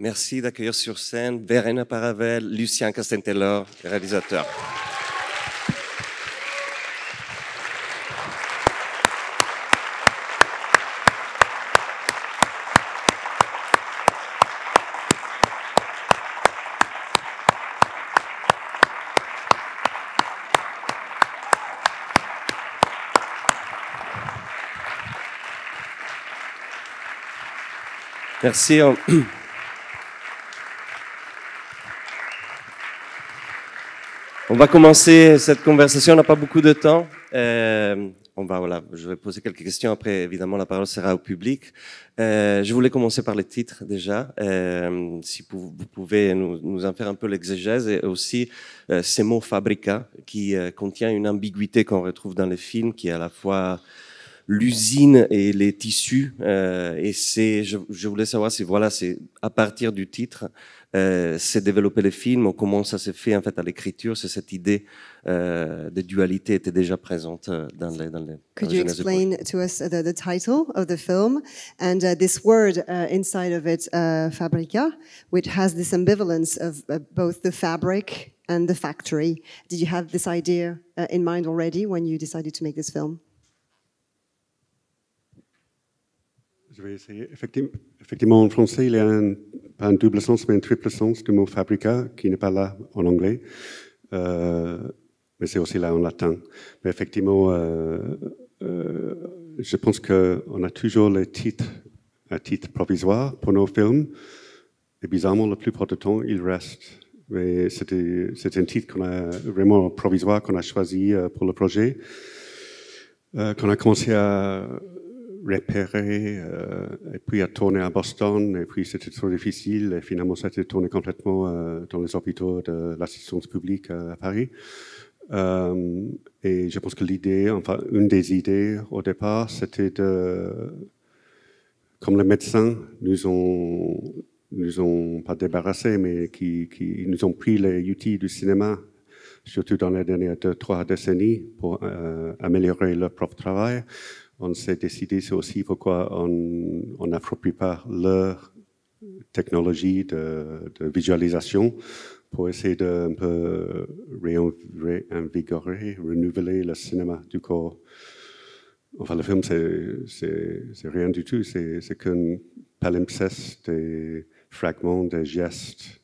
Merci d'accueillir sur scène Verena Paravel, Lucien Castentelor, réalisateur. Merci. On va commencer cette conversation, on n'a pas beaucoup de temps. Euh, on va, voilà, je vais poser quelques questions, après évidemment la parole sera au public. Euh, je voulais commencer par les titres déjà, euh, si vous, pouvez nous, en faire un peu l'exégèse, et aussi ces mots fabrica qui contient une ambiguïté qu'on retrouve dans les films qui est à la fois l'usine et les tissus. Euh, et c'est, je, je, voulais savoir si voilà, c'est à partir du titre, euh, c'est développer le film, comment ça s'est fait en fait à l'écriture, c'est cette idée euh, de dualité était déjà présente euh, dans les dans les. Could you explain to us the, title of the film and uh, this word uh, inside of it, uh, fabrica, which has this ambivalence of both the fabric and the factory. Did you have this idea in mind already when you decided to make this film? Je vais essayer. Effectivement, en français, il y a un, un double sens, mais un triple sens du mot fabrica qui n'est pas là en anglais. Euh, mais c'est aussi là en latin. Mais effectivement, euh, euh, je pense qu'on a toujours les titres à titre provisoire pour nos films. Et bizarrement, la plupart du temps, il reste. Mais c'est un titre a vraiment provisoire qu'on a choisi pour le projet. qu'on a commencé à repéré, euh, et puis a tourné à Boston, et puis c'était trop difficile, et finalement ça a été tourné complètement euh, dans les hôpitaux de l'assistance publique euh, à Paris. et je pense que l'idée, enfin une des idées au départ, c'était de, comme les médecins nous ont, nous ont pas débarrassés, mais qui, qui nous ont pris les outils du cinéma surtout dans les dernières deux, trois décennies, pour améliorer leur propre travail on s'est décidé, c'est aussi pourquoi on n'approprie pas leur technologie de, visualisation pour essayer de un peu réinvigorer, renouveler le cinéma du corps. Enfin, le film, c'est rien du tout, c'est qu'un palimpseste des fragments, des gestes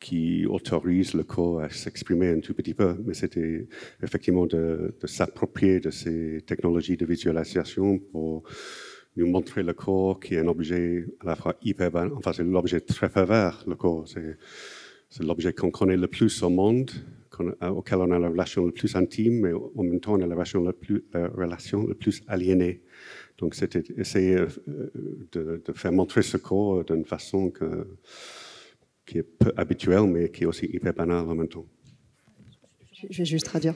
qui autorise le corps à s'exprimer un tout petit peu, mais c'était effectivement de, s'approprier de ces technologies de visualisation pour nous montrer le corps qui est un objet à la fois hyper, enfin c'est l'objet très pervers, le corps, c'est, l'objet qu'on connaît le plus au monde, auquel on a la relation le plus intime, mais en même temps on a la relation plus, la relation le plus aliénée. Donc c'était essayer euh, de, de, faire montrer ce corps d'une façon que qui est peu habituel, mais qui est aussi hyper banal en même temps. Je vais juste traduire.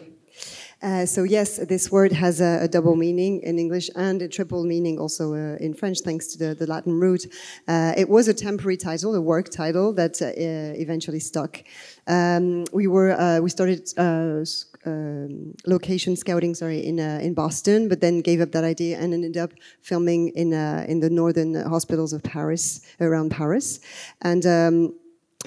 Uh, so yes, this word has a, a, double meaning in English and a triple meaning also uh, in French, thanks to the, the Latin root. Uh, it was a temporary title, a work title that uh, eventually stuck. Um, we were uh, we started uh, um, location scouting, sorry, in in Boston, but then gave up that idea and ended up filming in in the northern hospitals of Paris, around Paris, and. Um,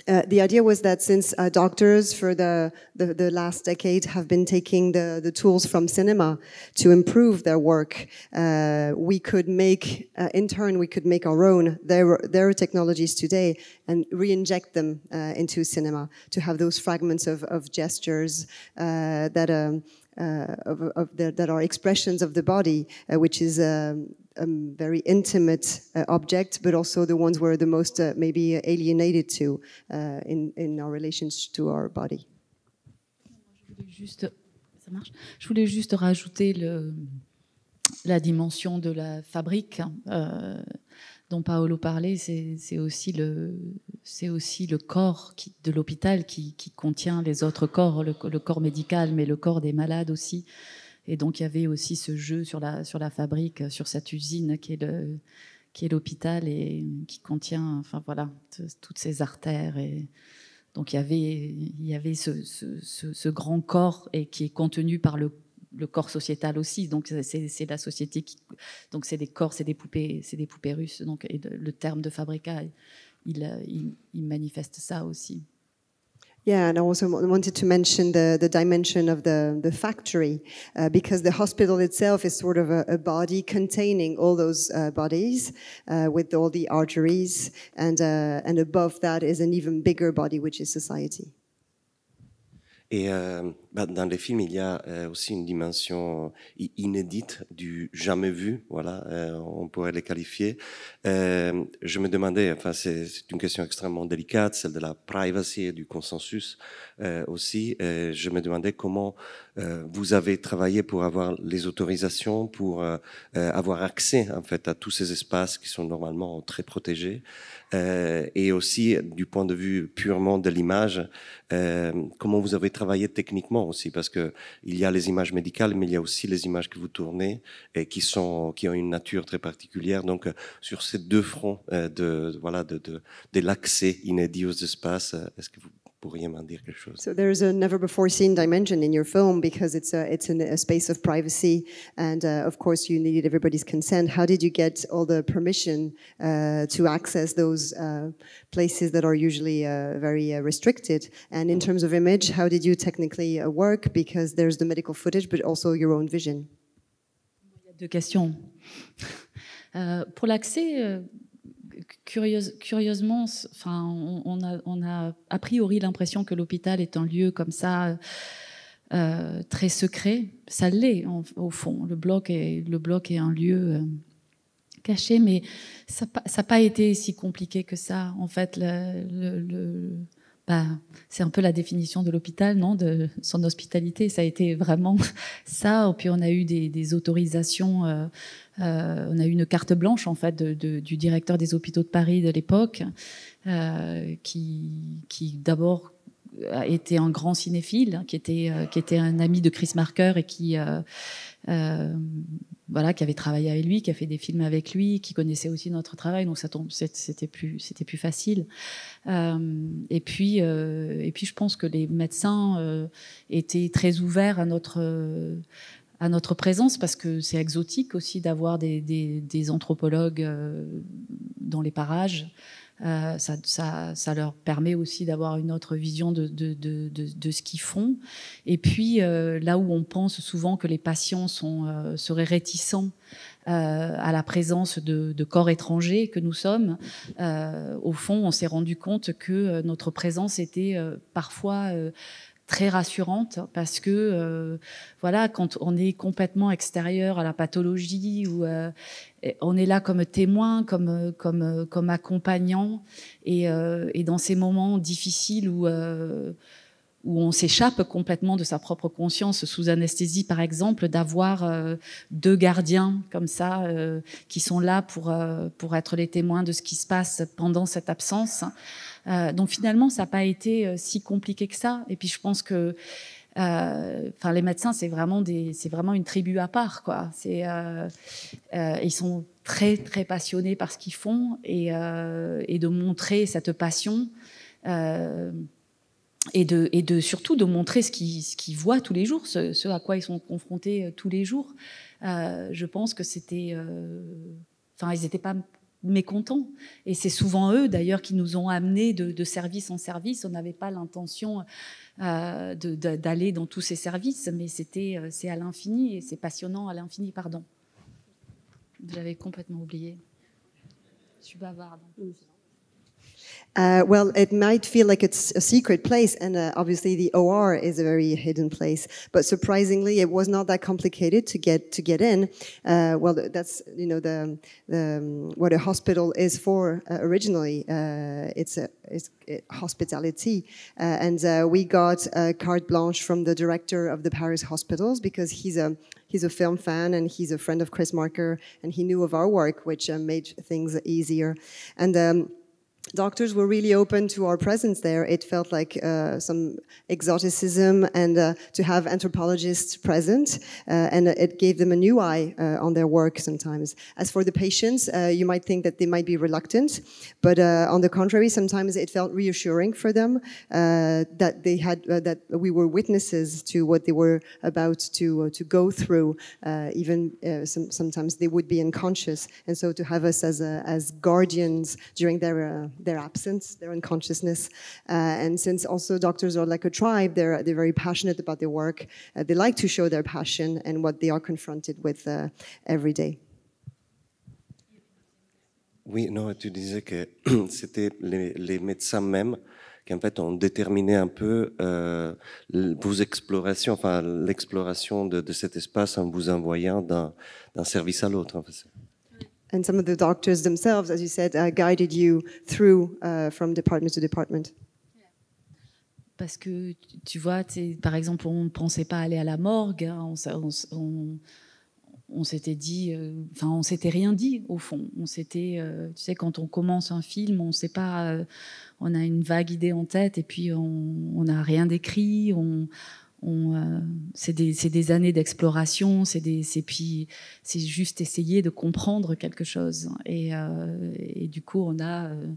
uh, the idea was that since uh, doctors for the, the, the, last decade have been taking the, the tools from cinema to improve their work, uh, we could make, uh, in turn, we could make our own, their, their technologies today and re-inject them uh, into cinema to have those fragments of, of gestures that, um, of, of the, that are expressions of the body, which is um, um, very intimate uh, mais but also the ones we're the most uh, maybe uh, alienated to uh, in, in our relations to our body. Juste, ça marche. Je voulais juste rajouter le, la dimension de la fabrique euh, dont Paolo parlait. C'est aussi le c'est aussi le corps qui, de l'hôpital qui, qui, contient les autres corps, le, le, corps médical, mais le corps des malades aussi. Et donc il y avait aussi ce jeu sur la, sur la fabrique, euh, sur cette usine qui est le qui est l'hôpital et euh, qui contient, enfin voilà, toutes ces artères et donc il y avait il y avait ce, ce, grand corps et qui est contenu par le le corps sociétal aussi. Donc c'est la société qui, donc c'est des corps, c'est des poupées, c'est des poupées russes. Donc et le terme de fabrica, il, il manifeste ça aussi. Yeah, and I also wanted to mention the, the dimension of the, the factory, uh, because the hospital itself is sort of a, a body containing all those uh, bodies uh, with all the arteries, and, uh, and above that is an even bigger body, which is society. Et euh, bah, dans les films, il y a euh, aussi une dimension euh, inédite du jamais vu. Voilà, on pourrait les qualifier. je me demandais, enfin, c'est une question extrêmement délicate, celle de la privacy et du consensus aussi. je me demandais comment euh, vous avez travaillé pour avoir les autorisations, pour euh, euh, avoir accès en fait à tous ces espaces qui sont normalement très protégés, et aussi du point de vue purement de l'image, comment vous avez travaillé techniquement aussi, parce que il y a les images médicales, mais il y a aussi les images que vous tournez et qui sont qui ont une nature très particulière. Donc sur ces deux fronts de voilà de, de, de l'accès inédit aux espaces, est-ce que vous pourriez m'en dire So there's a never before seen dimension in your film because it's a, it's in a space of privacy and uh, of course you needed everybody's consent. How did you get all the permission uh, to access those uh, places that are usually very restricted? And in terms of image, how did you technically work because there's the medical footage but also your own vision? Il y deux questions. Euh, pour l'accès euh, curieusement, enfin, on, a, a, priori l'impression que l'hôpital est un lieu comme ça. Euh, très secret, ça l'est au fond. Le bloc est, le bloc est un lieu euh, caché, mais ça n'a pas été si compliqué que ça. En fait, bah, c'est un peu la définition de l'hôpital, non De son hospitalité, ça a été vraiment ça. Et puis on a eu des, autorisations. Euh, euh, on a eu une carte blanche en fait du directeur des hôpitaux de Paris de l'époque, euh, qui, d'abord a été un grand cinéphile, hein, euh, qui était, un ami de Chris Marker et qui voilà, qui avait travaillé avec lui, qui a fait des films avec lui, qui connaissait aussi notre travail, donc ça tombe, c'était plus, facile. et puis, et puis, je pense que les médecins étaient très ouverts à notre, à notre présence parce que c'est exotique aussi d'avoir des, anthropologues euh, dans les parages. Euh, ça, leur permet aussi d'avoir une autre vision de, de, ce qu'ils font. Et puis, euh, là où on pense souvent que les patients sont, seraient réticents à la présence de, corps étrangers que nous sommes, au fond, on s'est rendu compte que notre présence était parfois très rassurante parce que euh, voilà quand on est complètement extérieur à la pathologie ou euh, on est là comme témoin comme comme comme accompagnant et, euh, et dans ces moments difficiles où où on s'échappe complètement de sa propre conscience sous anesthésie, par exemple, d'avoir deux gardiens comme ça qui sont là pour, pour être les témoins de ce qui se passe pendant cette absence. Euh, donc finalement, ça n'a pas été euh, si compliqué que ça. Et puis je pense que euh, enfin les médecins c'est vraiment c'est vraiment une tribu à part quoi ils sont très très passionnés par ce qu'ils font et, de montrer cette passion et de, et de surtout de montrer ce qu'ils voient tous les jours, ce, ce, à quoi ils sont confrontés tous les jours. je pense que c'était, enfin, ils n'étaient pas mécontents. Et c'est souvent eux, d'ailleurs, qui nous ont amenés de, service en service. On n'avait pas l'intention euh, d'aller dans tous ces services, mais c'était euh, c'est à l'infini et c'est passionnant à l'infini, pardon. J'avais complètement oublié. Je suis bavarde. Uh, well, it might feel like it's a secret place, and uh, obviously the OR is a very hidden place. But surprisingly, it was not that complicated to get to get in. Uh, well, that's you know the, the um, what a hospital is for uh, originally. Uh, it's a it's it, hospitality, uh, and we got a carte blanche from the director of the Paris hospitals because he's a he's a film fan and he's a friend of Chris Marker, and he knew of our work, which made things easier. And um, doctors were really open to our presence there. It felt like uh, some exoticism and uh, to have anthropologists present, uh, and it gave them a new eye uh, on their work sometimes. As for the patients, uh, you might think that they might be reluctant, but uh, on the contrary, sometimes it felt reassuring for them that they had that we were witnesses to what they were about to to go through. even some, sometimes they would be unconscious, and so to have us as as guardians during their their absence, their unconsciousness. Uh, and since also doctors are like a tribe, they're, very passionate about their work. Uh, they like to show their passion and what they are confronted with uh, every day. Oui, non, tu disais que c'était les, les, médecins mêmes qui en fait ont déterminé un peu euh, vos explorations, enfin l'exploration de, de, cet espace en vous envoyant d'un service à l'autre and some of the doctors themselves, as you said, uh, guided you through uh, from department to department. Parce que tu vois, par exemple, on ne pensait pas aller à la morgue. Hein, on, on, on s'était dit, euh, enfin, euh, on s'était rien dit au fond. On s'était, euh, tu sais, quand on commence un film, on ne sait pas, euh, on a une vague idée en tête et puis on n'a rien décrit. On, euh, c'est des, années d'exploration, c'est puis c'est juste essayer de comprendre quelque chose. Et, euh, du coup, on a, euh,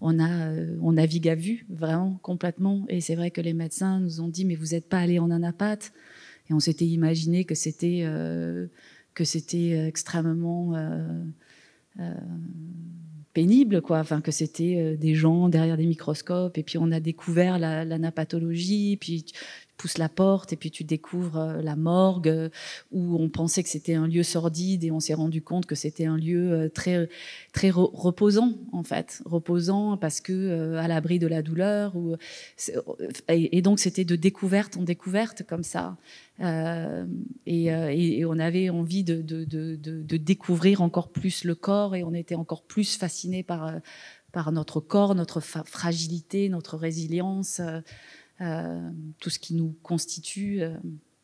on a, on navigue à vue vraiment complètement. Et c'est vrai que les médecins nous ont dit mais vous n'êtes pas allé en anapathe. Et on s'était imaginé que c'était que c'était extrêmement pénible, quoi. Enfin, que c'était des gens derrière des microscopes, et puis on a découvert l'anapathologie, puis la porte et puis tu découvres euh, la morgue euh, où on pensait que c'était un lieu sordide et on s'est rendu compte que c'était un lieu euh, très très reposant en fait, reposant parce que à l'abri de la douleur ou et donc c'était de découverte en découverte comme ça. et, et, on avait envie de, de, de, de, découvrir encore plus le corps et on était encore plus fasciné par, par notre corps, notre fragilité, notre résilience. Euh, tout ce qui nous constitue. Euh,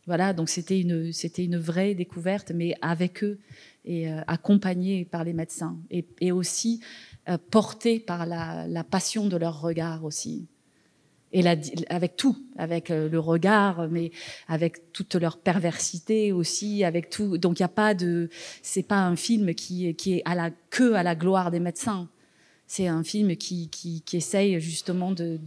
voilà, donc c'était une, c'était une vraie découverte, mais avec eux et euh, accompagné par les médecins et, aussi porté par la, passion de leur regard aussi. Et avec tout, avec le regard, mais avec toute leur perversité aussi, avec tout. Donc il n'y a pas de, c'est pas un film qui, qui est à la queue à la gloire des médecins. C'est un film qui, qui, essaye justement de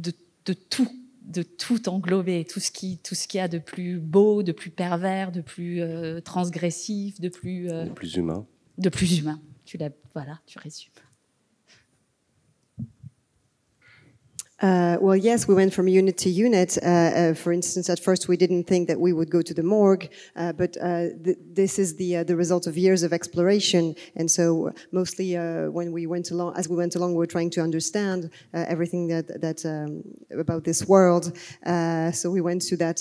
de, tout de tout englober, tout ce qui, tout ce qu'il y a de plus beau, de plus pervers, de plus euh, transgressif, de plus euh, plus humain. De plus humain. Tu l'as, voilà, tu résumes. Uh, well, yes, we went from unit to unit. Uh, uh, for instance, at first we didn't think that we would go to the morgue, uh, but uh, th this is the uh, the result of years of exploration. And so, mostly when we went along, as we went along, we were trying to understand everything that that um, about this world. so we went to that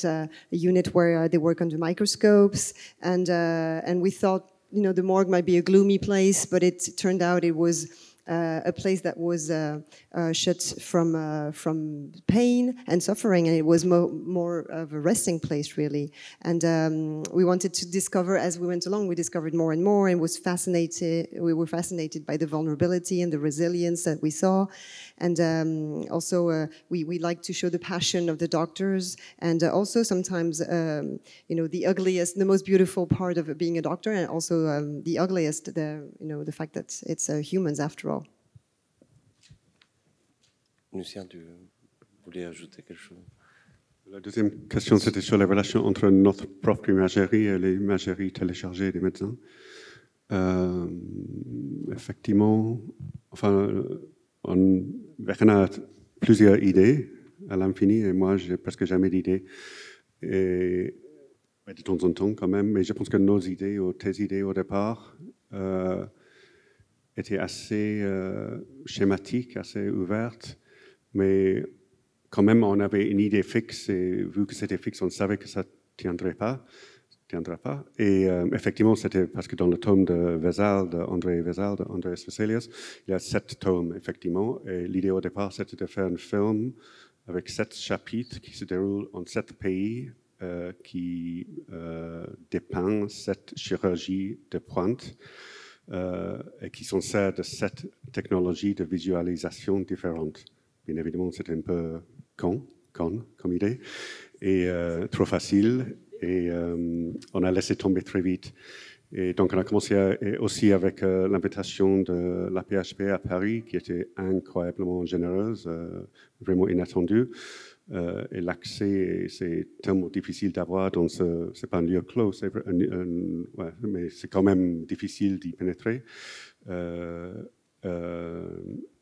unit where they work under microscopes, and and we thought, you know, the morgue might be a gloomy place, but it turned out it was uh, a place that was uh, uh, shut from from pain and suffering, and it was mo more of a resting place really. And um, we wanted to discover as we went along, we discovered more and more, and was fascinated. We were fascinated by the vulnerability and the resilience that we saw, and um, also we we like to show the passion of the doctors, and also sometimes um, you know the ugliest, the most beautiful part of being a doctor, and also um, the ugliest, the you know the fact that it's humans after all. Lucien, tu voulais ajouter quelque chose La deuxième question, c'était sur les relations entre notre propre imagerie et l'imagerie téléchargées des médecins. Euh, effectivement, enfin, on, a plusieurs idées à l'infini et moi, j'ai presque jamais d'idées. Et de temps en temps quand même, mais je pense que nos idées ou tes idées au départ euh, étaient assez euh, schématiques, assez ouvertes. Mais quand même, on avait une idée fixe et vu que c'était fixe, on savait que ça ne tiendrait pas. pas. Et euh, effectivement, c'était parce que dans le tome de André d'André de d'André Vesalius, il y a sept tomes, effectivement. Et l'idée au départ, c'était de faire un film avec sept chapitres qui se déroulent en sept pays, euh, qui euh, dépeint sept chirurgies de pointe euh, et qui sont sert de sept technologies de visualisation différentes. Bien évidemment, c'était un peu con, con comme idée, et euh, trop facile, et euh, on a laissé tomber très vite. Et donc, on a commencé aussi avec euh, l'invitation de la PHP à Paris, qui était incroyablement généreuse, vraiment inattendue. et l'accès, c'est tellement difficile d'avoir dans ce. C'est pas un lieu clos, mais c'est quand même difficile d'y pénétrer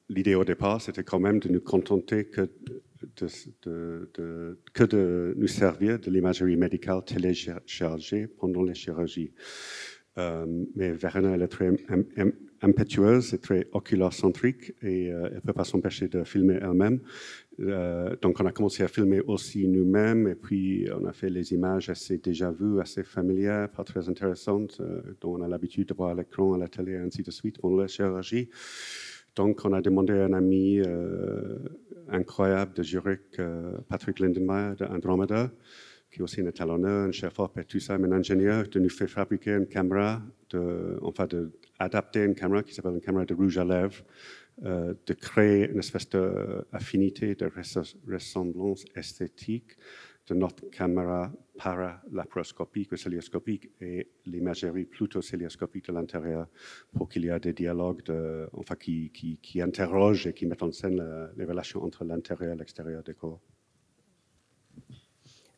l'idée au départ, c'était quand même de nous contenter que de, nous servir de l'imagerie médicale téléchargée pendant les chirurgies. Euh, mais Verena, elle est très impétueuse et très oculocentrique et euh, elle ne peut pas s'empêcher de filmer elle-même. Euh, donc, on a commencé à filmer aussi nous-mêmes et puis on a fait les images assez déjà vues, assez familières, pas très intéressantes, dont on a l'habitude de voir à l'écran, à la télé, ainsi de suite, pendant la chirurgie. Donc, on a demandé à un ami euh, incroyable de Zurich, euh, Patrick Lindenmeyer de Andromeda, qui est aussi un étalonneur, un chef-op et tout ça, un ingénieur, de nous faire fabriquer une caméra, enfin d'adapter une caméra qui s'appelle une caméra de rouge à lèvres, euh, de créer une espèce d'affinité, de ressemblance esthétique de notre caméra paralaproscopique ou célioscopique et l'imagerie plutôt célioscopique de l'intérieur pour qu'il y ait des dialogues qui, interrogent et qui mettent en scène les relations entre l'intérieur et l'extérieur des corps.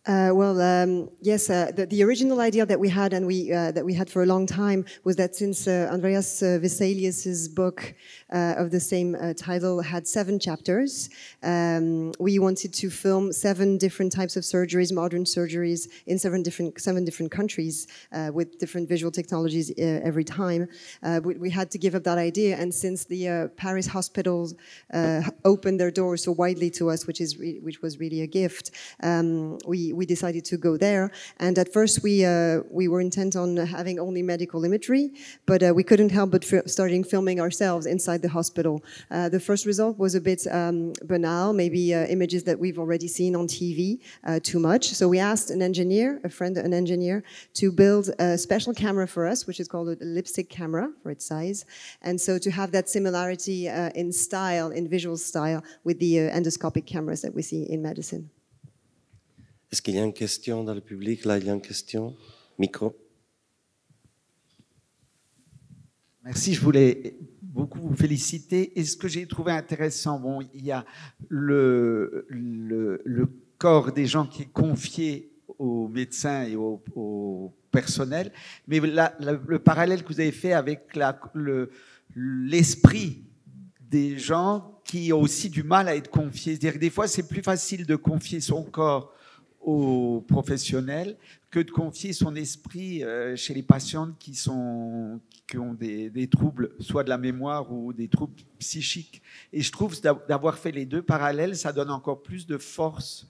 Uh, well, um, yes, uh, the, the, original idea that we had and we, uh, that we had for a long time was that since uh, Andreas uh, Vesalius's book uh, of the same title had seven chapters, um, we wanted to film seven different types of surgeries, modern surgeries, in seven different, seven different countries with different visual technologies every time. We, we, had to give up that idea, and since the Paris hospitals opened their doors so widely to us, which, is which was really a gift, um, we we decided to go there. And at first, we uh, we were intent on having only medical imagery, but uh, we couldn't help but starting filming ourselves inside the hospital. Uh, the first result was a bit um, banal, maybe uh, images that we've already seen on TV uh, too much. So we asked an engineer, a friend, an engineer, to build a special camera for us, which is called a lipstick camera for its size, and so to have that similarity uh, in style, in visual style, with the endoscopic cameras that we see in medicine. Est-ce qu'il y a une question dans le public Là, il y a une question. Micro. Merci, je voulais beaucoup vous féliciter. Et ce que j'ai trouvé intéressant, bon, il y a le, le, corps des gens qui est confié aux médecins et au, personnel, mais le parallèle que vous avez fait avec l'esprit le, des gens qui ont aussi du mal à être confiés. C'est-à-dire que des fois, c'est plus facile de confier son corps aux professionnels que de confier son esprit euh, chez les patientes qui, sont, qui ont des, des, troubles, soit de la mémoire ou des troubles psychiques. Et je trouve d'avoir fait les deux parallèles, ça donne encore plus de force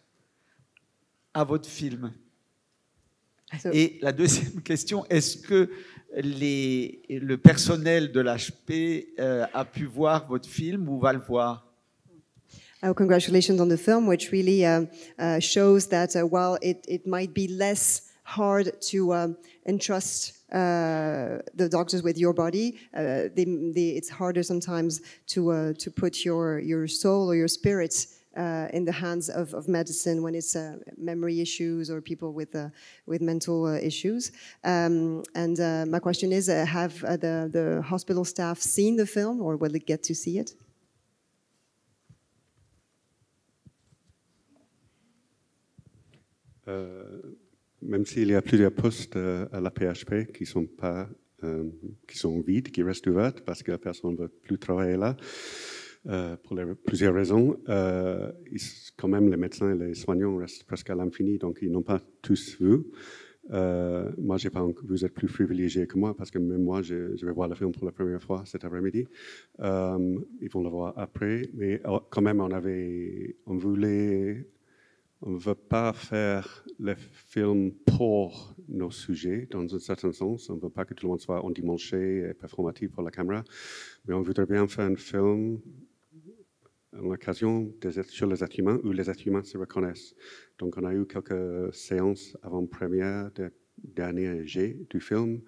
à votre film. Et la deuxième question, est-ce que les, le personnel de l'HP euh, a pu voir votre film ou va le voir Uh, congratulations on the film, which really uh, uh, shows that uh, while it, it might be less hard to um, entrust uh, the doctors with your body. Uh, they, they, it's harder sometimes to uh, to put your your soul or your spirit in the hands of, of medicine when it's memory issues or people with with mental issues. Um, and my question is, have the the hospital staff seen the film, or will they get to see it? Euh, même s'il y a plusieurs postes euh, à la PHP qui sont pas euh, qui sont vides, qui restent ouverts parce que la personne ne veut plus travailler là pour plusieurs raisons. quand même, les médecins et les soignants restent presque à l'infini, donc ils n'ont pas tous vu. moi, pense que vous êtes plus privilégiés que moi parce que même moi, je, vais voir le film pour la première fois cet après-midi. ils vont le voir après, mais oh, quand même, on avait, on voulait on ne veut pas faire les films pour nos sujets, dans un certain sens. On ne veut pas que tout le monde soit endimanché et performatif pour la caméra, mais on voudrait bien faire un film à l'occasion sur les êtres humains où les êtres humains se reconnaissent. Donc, on a eu quelques séances avant-première de dernier G du film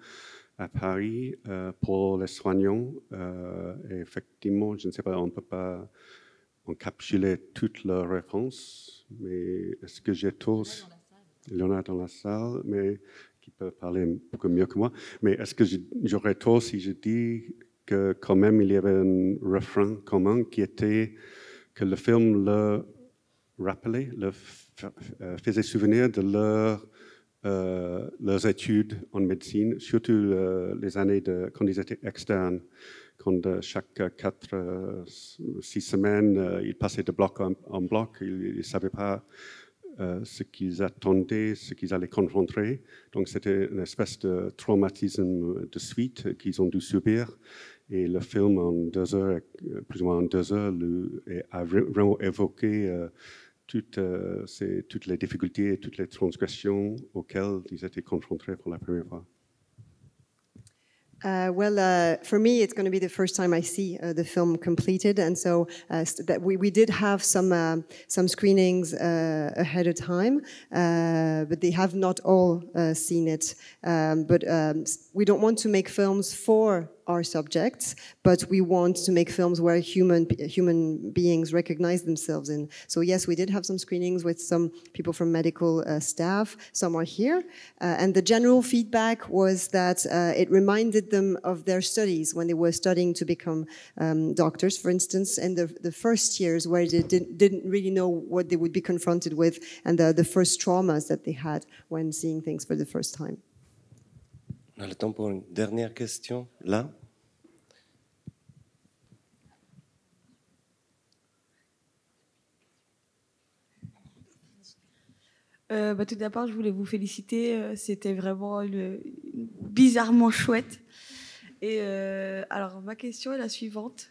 à Paris euh, pour les soignants. Euh, effectivement, je ne sais pas, on ne peut pas encapsuler toutes leurs réponses, mais est-ce que j'ai tort Il y en a dans la salle, mais qui peut parler beaucoup mieux que moi. Mais est-ce que j'aurais tort si je dis que quand même il y avait un refrain commun qui était que le film le rappelait, le euh, faisait souvenir de leur, euh, leurs études en médecine, surtout euh, les années de, quand ils étaient externes quand chaque quatre, euh, six semaines, euh, ils passaient de bloc en, bloc, ils ne savaient pas euh, ce qu'ils attendaient, ce qu'ils allaient confronter. Donc c'était une espèce de traumatisme de suite qu'ils ont dû subir. Et le film, en deux heures, plus ou moins deux heures, a vraiment évoqué toutes, toutes les difficultés et toutes les transgressions auxquelles ils étaient confrontés pour la première fois. Uh, well, uh, for me, it's going to be the first time I see uh, the film completed, and so uh, st- we, we did have some uh, some screenings uh, ahead of time, but they have not all seen it. Um, but um, we don't want to make films for our subjects, but we want to make films where human human beings recognize themselves in. So yes, we did have some screenings with some people from medical uh, staff. Some are here, uh, and the general feedback was that uh, it reminded them of their studies when they were studying to become um, doctors, for instance, and the, the first years where they didn't, didn't really know what they would be confronted with and the, the first traumas that they had when seeing things for the first time. On a le temps pour une dernière question, là. Euh, bah, tout d'abord, je voulais vous féliciter. Euh, c'était vraiment bizarrement chouette. Et euh, alors, ma question est la suivante.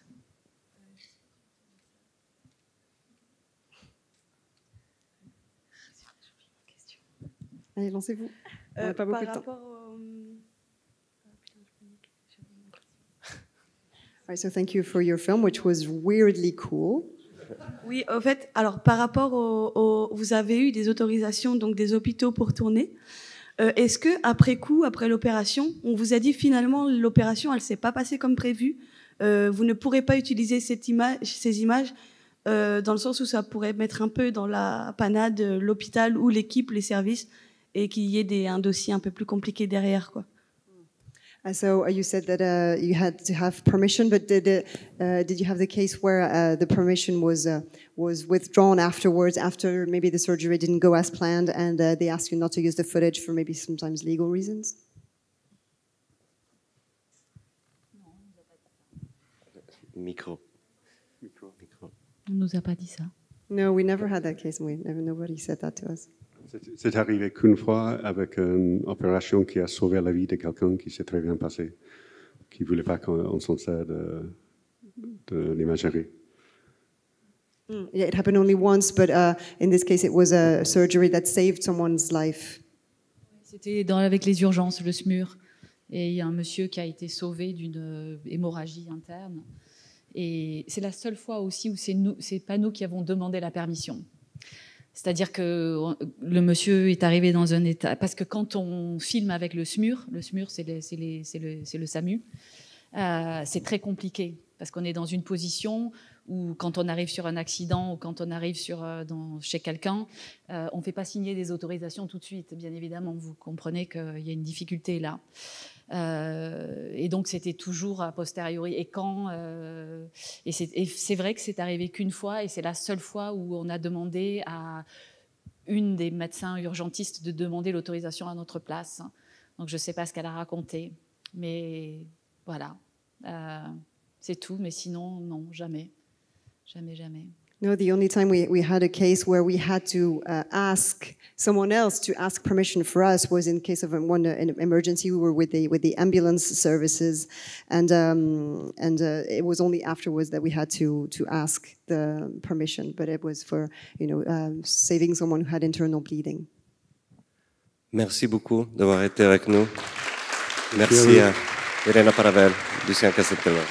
Allez, lancez-vous. film, Oui, en fait, alors par rapport au, vous avez eu des autorisations donc des hôpitaux pour tourner. Euh, est-ce que après coup, après l'opération, on vous a dit finalement l'opération, elle s'est pas passée comme prévu. Euh, vous ne pourrez pas utiliser ces images euh, dans le sens où ça pourrait mettre un peu dans la panade l'hôpital ou l'équipe, les services, et qu'il y ait un dossier un peu plus compliqué derrière, quoi. And so uh, you said that uh, you had to have permission, but did uh, did you have the case where uh, the permission was uh, was withdrawn afterwards, after maybe the surgery didn't go as planned, and uh, they asked you not to use the footage for maybe sometimes legal reasons? Micro. Micro. Micro. On nous a pas dit ça. No, we never had that case. We never nobody said that to us. C'est arrivé qu'une fois avec une opération qui a sauvé la vie de quelqu'un qui s'est très bien passé, qui ne voulait pas qu'on s'en sert de, de l'imagerie. Mm. Yeah, it happened only once, but uh, in this case, it was a surgery that saved someone's life. C'était dans, avec les urgences, le SMUR. Et il y a un monsieur qui a été sauvé d'une hémorragie interne. Et c'est la seule fois aussi où c'est nous, c'est pas nous qui avons demandé la permission. C'est-à-dire que euh, le monsieur est arrivé dans un état. Parce que quand on filme avec le SMUR, le SMUR, c'est le, SAMU, euh, c'est très compliqué. Parce qu'on est dans une position où, quand on arrive sur un accident ou quand on arrive sur, euh, chez quelqu'un, on ne fait pas signer des autorisations tout de suite. Bien évidemment, vous comprenez qu'il y a une difficulté là. Euh, et donc c'était toujours a posteriori. Et quand euh, Et c'est vrai que c'est arrivé qu'une fois, et c'est la seule fois où on a demandé à une des médecins urgentistes de demander l'autorisation à notre place. Donc je ne sais pas ce qu'elle a raconté, mais voilà, euh, c'est tout. Mais sinon, non, jamais, jamais, jamais. No, the only time we, we had a case where we had to uh, ask someone else to ask permission for us was in case of um, one uh, an emergency. We were with the with the ambulance services, and um, and uh, it was only afterwards that we had to to ask the permission. But it was for you know uh, saving someone who had internal bleeding. Merci beaucoup d'avoir été avec nous. Merci à Irena Paravel du Sien Casteltello.